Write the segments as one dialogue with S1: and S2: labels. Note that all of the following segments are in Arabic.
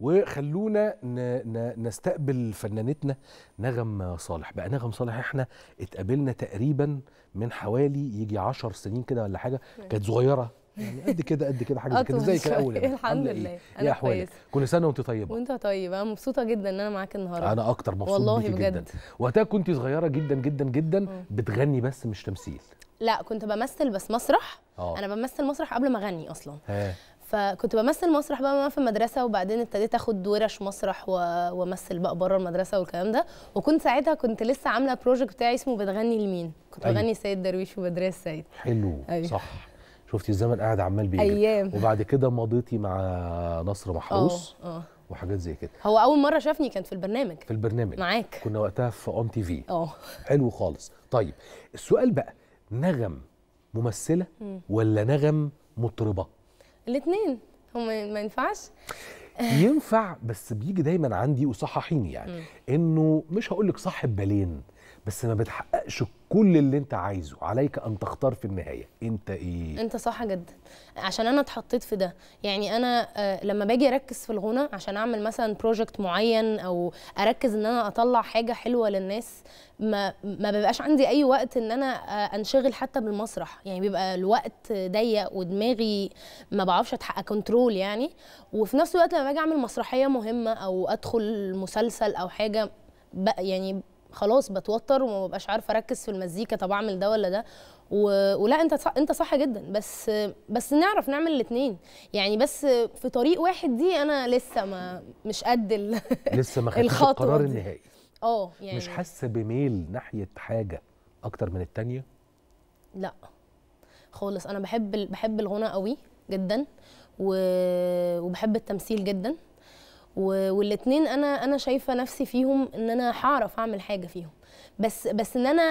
S1: وخلونا نستقبل فنانتنا نغم صالح بقى نغم صالح احنا اتقابلنا تقريبا من حوالي يجي 10 سنين كده ولا حاجه طيب. كانت صغيره يعني قد كده قد كده حاجه كده زي كده اول الحمد إيه؟ لله ايه احوالك كل سنه وانت طيبه
S2: وانت طيب انا مبسوطه جدا ان انا معاك النهارده انا
S1: اكتر مبسوط والله بجد جدا وقتها كنت صغيره جدا جدا جدا بتغني بس مش تمثيل
S2: لا كنت بمثل بس مسرح أوه. انا بمثل مسرح قبل ما اغني اصلا هي. فكنت بمثل مسرح بقى وانا في المدرسه وبعدين ابتديت اخد ورش مسرح وامثل بقى بره المدرسه والكلام ده وكنت ساعتها كنت لسه عامله بروجكت بتاعي اسمه بتغني لمين كنت أيوه. بغني سيد درويش وبدريه السيد
S1: حلو أيوه. صح شفتي الزمن قاعد عمال بيجري ايام وبعد كده مضيتي مع نصر محروس اه اه وحاجات زي كده
S2: هو اول مره شافني كان في البرنامج
S1: في البرنامج معاك كنا وقتها في اون تي في اه حلو خالص طيب السؤال بقى نغم ممثله ولا نغم مطربه
S2: الاثنين هم ما ينفعش
S1: ينفع بس بيجي دايما عندي وصححيني يعني انه مش هقول لك صاحب بالين بس ما بتحققش كل اللي انت عايزه عليك ان تختار في النهايه انت ايه
S2: انت صح جدا عشان انا اتحطيت في ده يعني انا آه لما باجي اركز في الغنى عشان اعمل مثلا بروجكت معين او اركز ان انا اطلع حاجه حلوه للناس ما ما بيبقاش عندي اي وقت ان انا آه انشغل حتى بالمسرح يعني بيبقى الوقت ضيق ودماغي ما بعرفش اتحقق كنترول يعني وفي نفس الوقت لما باجي اعمل مسرحيه مهمه او ادخل مسلسل او حاجه يعني خلاص بتوتر وما ببقاش عارفه اركز في المزيكا طب اعمل ده ولا ده و... ولا انت صح... انت صح جدا بس بس نعرف نعمل الاثنين يعني بس في طريق واحد دي انا لسه ما مش قد ال...
S1: لسه ما خدتش القرار النهائي
S2: اه يعني مش
S1: حاسه بميل ناحيه حاجه اكتر من التانية
S2: لا خالص انا بحب بحب الغناء قوي جدا و... وبحب التمثيل جدا والاثنين انا انا شايفه نفسي فيهم ان انا هعرف اعمل حاجه فيهم بس بس ان انا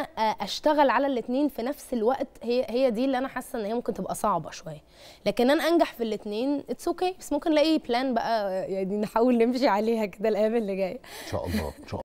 S2: اشتغل على الاثنين في نفس الوقت هي هي دي اللي انا حاسه ان هي ممكن تبقى صعبه شويه لكن انا انجح في الاثنين اتس اوكي okay. بس ممكن الاقي بلان بقى يعني نحاول نمشي عليها كده الايام اللي جايه
S1: ان شاء الله ان شاء الله